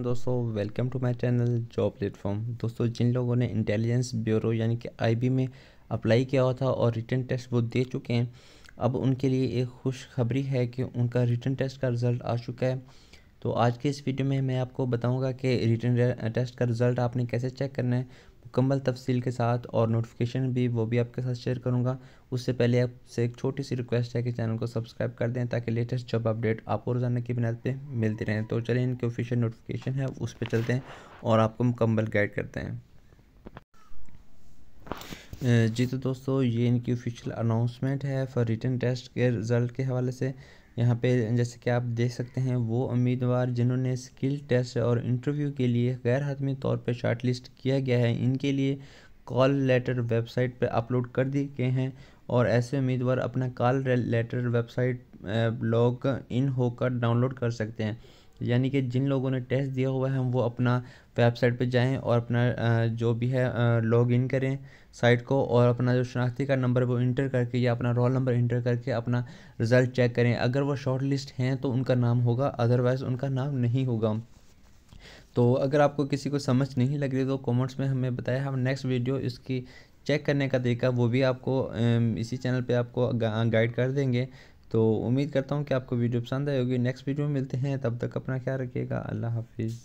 दोस्तों welcome to my channel job platform दोस्तों जिन लोगों ने इंटेलिजेंस ब्यूरो यानी कि आईबी में अप्लाई किया हुआ था और रिटर्न टेस्ट वो दे चुके हैं अब उनके लिए एक खुशखबरी है कि उनका रिटर्न टेस्ट का रिज़ल्ट आ चुका है तो आज के इस वीडियो में मैं आपको बताऊंगा कि रिटर्न टेस्ट का रिज़ल्ट आपने कैसे चेक करना है मुकम्मल तफसील के साथ और नोटिफिकेशन भी वो भी आपके साथ शेयर करूंगा उससे पहले आपसे एक छोटी सी रिक्वेस्ट है कि चैनल को सब्सक्राइब कर दें ताकि लेटेस्ट जॉब अपडेट आपको रोज़ाना की बुनियाद पर मिलती रहें तो चलिए इनके ऑफिशियल नोटिफिकेशन है उस पर चलते हैं और आपको मुकम्मल गाइड करते हैं जी तो दोस्तों ये इनकी ऑफिशियल अनाउंसमेंट है फॉर रिटर्न टेस्ट के रिज़ल्ट के हवाले से यहाँ पे जैसे कि आप देख सकते हैं वो उम्मीदवार जिन्होंने स्किल टेस्ट और इंटरव्यू के लिए गैर हतमी तौर पर लिस्ट किया गया है इनके लिए कॉल लेटर वेबसाइट पर अपलोड कर दिए गए हैं और ऐसे उम्मीदवार अपना call letter website log in होकर डाउनलोड कर सकते हैं यानी कि जिन लोगों ने टेस्ट दिया हुआ है हम वो अपना वेबसाइट पर जाएँ और अपना जो भी है लॉग इन करें साइट को और अपना जो शनाख्ती का नंबर वो इंटर करके या अपना रोल नंबर इंटर करके अपना रिज़ल्ट चेक करें अगर वो शॉर्ट लिस्ट हैं तो उनका नाम होगा अदरवाइज़ उनका नाम नहीं होगा तो अगर आपको किसी को समझ नहीं लग रही तो कमेंट्स में हमें बताएं हम नेक्स्ट वीडियो इसकी चेक करने का तरीका वो भी आपको इसी चैनल पे आपको गाइड कर देंगे तो उम्मीद करता हूँ कि आपको वीडियो पसंद आई होगी नेक्स्ट वीडियो में मिलते हैं तब तक अपना ख्याल रखिएगा अल्लाह हाफिज़